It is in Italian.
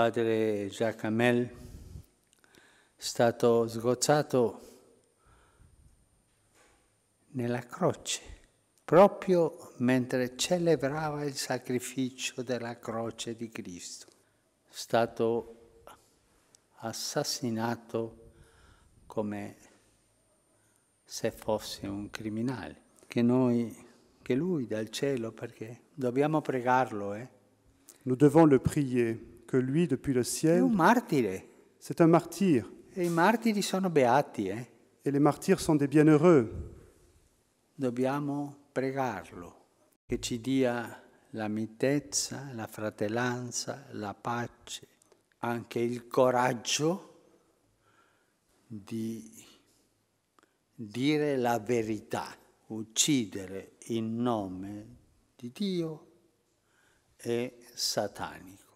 padre Jacamel è stato sgozzato nella croce, proprio mentre celebrava il sacrificio della croce di Cristo. È stato assassinato come se fosse un criminale, che noi, che lui dal cielo, perché dobbiamo pregarlo. Eh? Nous devons le prier que lui, depuis le ciel, È un martire c'est un martyr. e i martiri sono beati, eh? Et les martyrs sont des bienheureux. Dobbiamo pregarlo che ci dia la mitezza, la fratellanza, la pace, anche il coraggio di dire la verità, uccidere in nome di Dio è satanico.